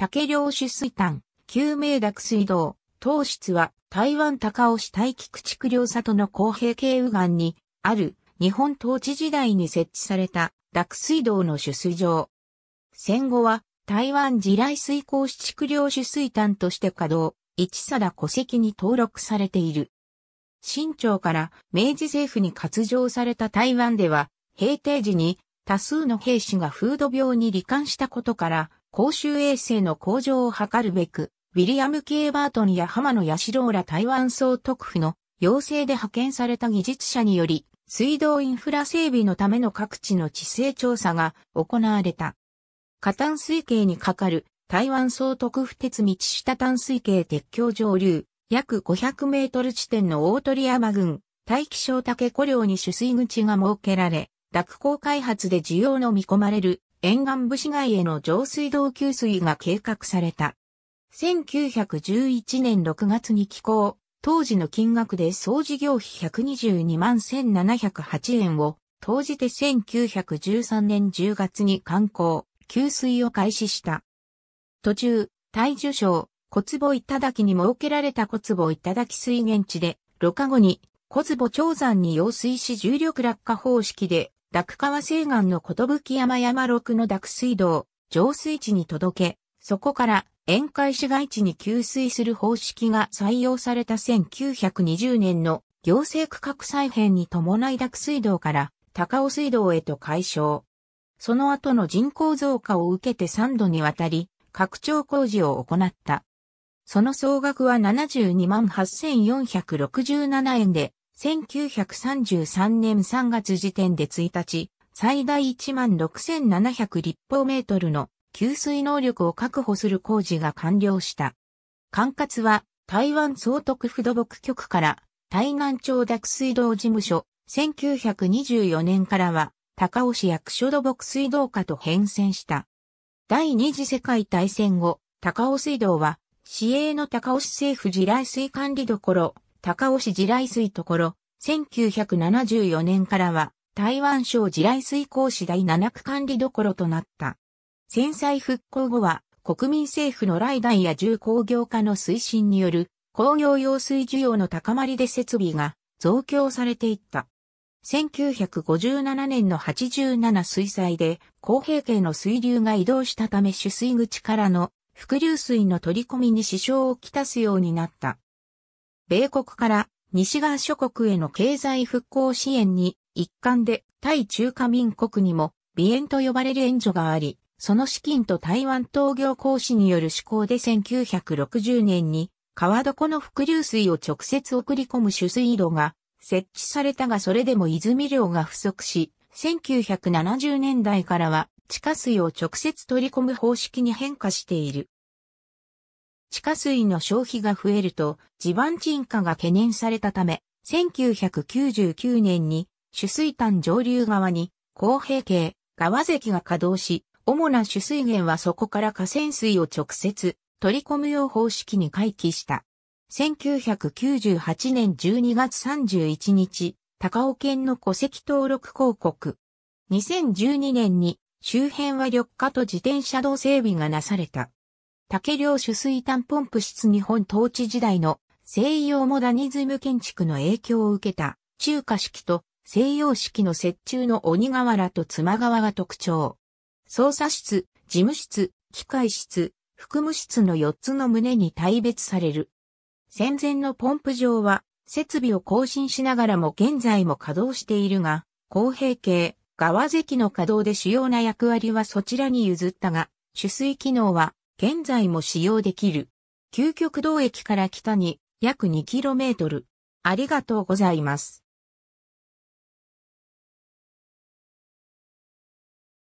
竹漁取水炭、救命濁水道、糖質は台湾高雄市大菊駆逐両里の公平系右岸にある日本統治時代に設置された濁水道の取水場。戦後は台湾地雷水耕市地区領取水炭として稼働、一貞戸籍に登録されている。清朝から明治政府に割譲された台湾では、平定時に多数の兵士が風土病に罹患したことから、公衆衛生の向上を図るべく、ウィリアム・ケイ・バートンや浜野八ーら台湾総督府の要請で派遣された技術者により、水道インフラ整備のための各地の地勢調査が行われた。下淡水系にかかる台湾総督府鉄道下淡水系鉄橋上流、約500メートル地点の大鳥山郡、大気小竹湖領に取水口が設けられ、落鉱開発で需要の見込まれる沿岸部市街への上水道給水が計画された。1911年6月に寄港、当時の金額で総事業費122万1708円を、投じて1913年10月に観光、給水を開始した。途中、大樹省、小坪頂に設けられた小坪頂水源地で、ろ過後に、小坪長山に用水し重力落下方式でク川西岸のき山山六の濁水道、浄水地に届け、そこから沿海市街地に給水する方式が採用された1920年の行政区画再編に伴い濁水道から高尾水道へと解消。その後の人口増加を受けて3度にわたり拡張工事を行った。その総額は72万8467円で1933年3月時点で1日、最大16,700立方メートルの給水能力を確保する工事が完了した。管轄は台湾総督府土木局から台南町濁水道事務所、1924年からは高尾市役所土木水道課と変遷した。第二次世界大戦後、高尾水道は市営の高尾市政府地雷水管理どころ、高尾市地雷水ところ、1974年からは、台湾省地雷水工市第7区管理どころとなった。戦災復興後は、国民政府のダ台や重工業化の推進による工業用水需要の高まりで設備が増強されていった。1957年の87水災で公平系の水流が移動したため取水口からの伏流水の取り込みに支障をきたすようになった。米国から西側諸国への経済復興支援に一貫で対中華民国にも美援と呼ばれる援助があり、その資金と台湾統業行使による施行で1960年に川床の伏流水を直接送り込む取水路が設置されたがそれでも泉量が不足し、1970年代からは地下水を直接取り込む方式に変化している。地下水の消費が増えると地盤沈下が懸念されたため、1999年に取水炭上流側に公平形、川関が稼働し、主な取水源はそこから河川水を直接取り込むよう方式に回帰した。1998年12月31日、高尾県の戸籍登録広告。2012年に周辺は緑化と自転車道整備がなされた。竹領取水炭ポンプ室日本統治時代の西洋モダニズム建築の影響を受けた中華式と西洋式の折衷の鬼瓦と妻瓦が特徴。操作室、事務室、機械室、副務室の4つの胸に大別される。戦前のポンプ場は設備を更新しながらも現在も稼働しているが、公平形、側堰の稼働で主要な役割はそちらに譲ったが、取水機能は現在も使用できる。究極道駅から北に約 2km。ありがとうございます。